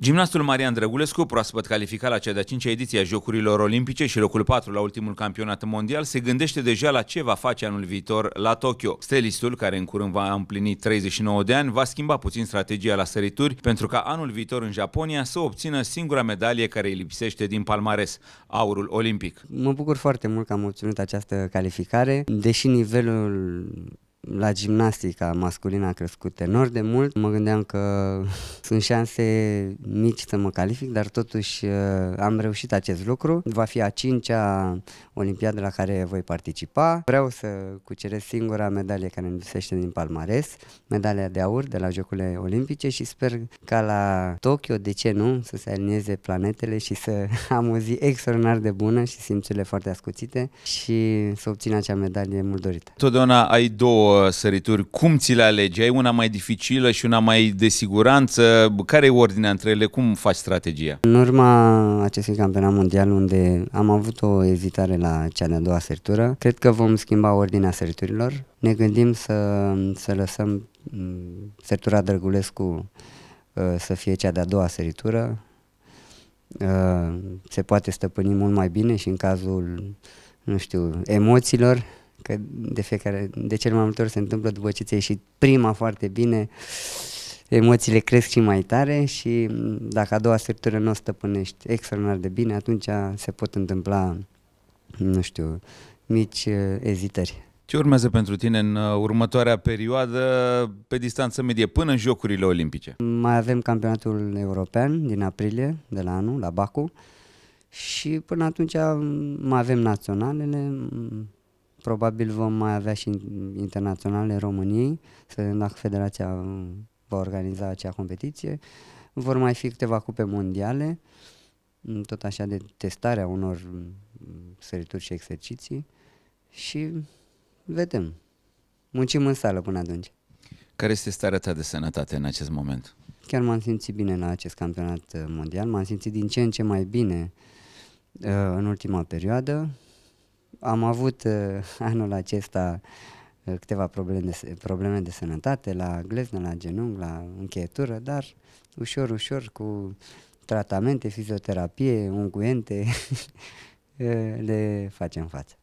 Gimnastul Marian Drăgulescu, proaspăt calificat la cea de-a cincea ediție a Jocurilor Olimpice și locul 4 la ultimul campionat mondial, se gândește deja la ce va face anul viitor la Tokyo. Stelistul, care în curând va împlini 39 de ani, va schimba puțin strategia la sărituri pentru ca anul viitor în Japonia să obțină singura medalie care îi lipsește din palmares, aurul olimpic. Mă bucur foarte mult că am obținut această calificare, deși nivelul la gimnastica masculină a crescut enorm de mult. Mă gândeam că sunt șanse mici să mă calific, dar totuși uh, am reușit acest lucru. Va fi a cincea olimpiadă la care voi participa. Vreau să cuceresc singura medalie care îmi lipsește din palmares, medalia de aur de la Jocurile Olimpice și sper ca la Tokyo, de ce nu, să se alinieze planetele și să am o zi extraordinar de bună și simțele foarte ascuțite și să obțin acea medalie mult dorită. Totdeauna ai două sărituri, cum ți le alegi? Ai Una mai dificilă și una mai de siguranță? Care e ordinea între ele? Cum faci strategia? În urma acestui campionat mondial unde am avut o ezitare la cea de-a doua săritură, cred că vom schimba ordinea săriturilor. Ne gândim să, să lăsăm mm, sărtura Drăgulescu uh, să fie cea de-a doua săritură. Uh, se poate stăpâni mult mai bine și în cazul, nu știu, emoțiilor, că de fiecare, de cel mai multe ori se întâmplă după ce ți-a ieșit prima foarte bine, emoțiile cresc și mai tare și mm, dacă a doua sârtură nu o stăpânești extraordinar de bine, atunci se pot întâmpla, nu știu, mici uh, ezitări. Ce urmează pentru tine în uh, următoarea perioadă pe distanță medie până în Jocurile Olimpice? Mai avem campionatul european din aprilie de la anul, la Baku și până atunci mm, mai avem naționalele, mm, Probabil vom mai avea și internaționale României, să vedem dacă federația va organiza acea competiție. Vor mai fi câteva cupe mondiale, tot așa de testarea unor sărituri și exerciții și vedem. Muncim în sală până atunci. Care este starea ta de sănătate în acest moment? Chiar m-am simțit bine la acest campionat mondial, m-am simțit din ce în ce mai bine uh, în ultima perioadă am avut uh, anul acesta uh, câteva probleme de, probleme de sănătate la gleznă, la genunchi, la încheietură, dar ușor, ușor cu tratamente, fizioterapie, unguente, uh, le facem față.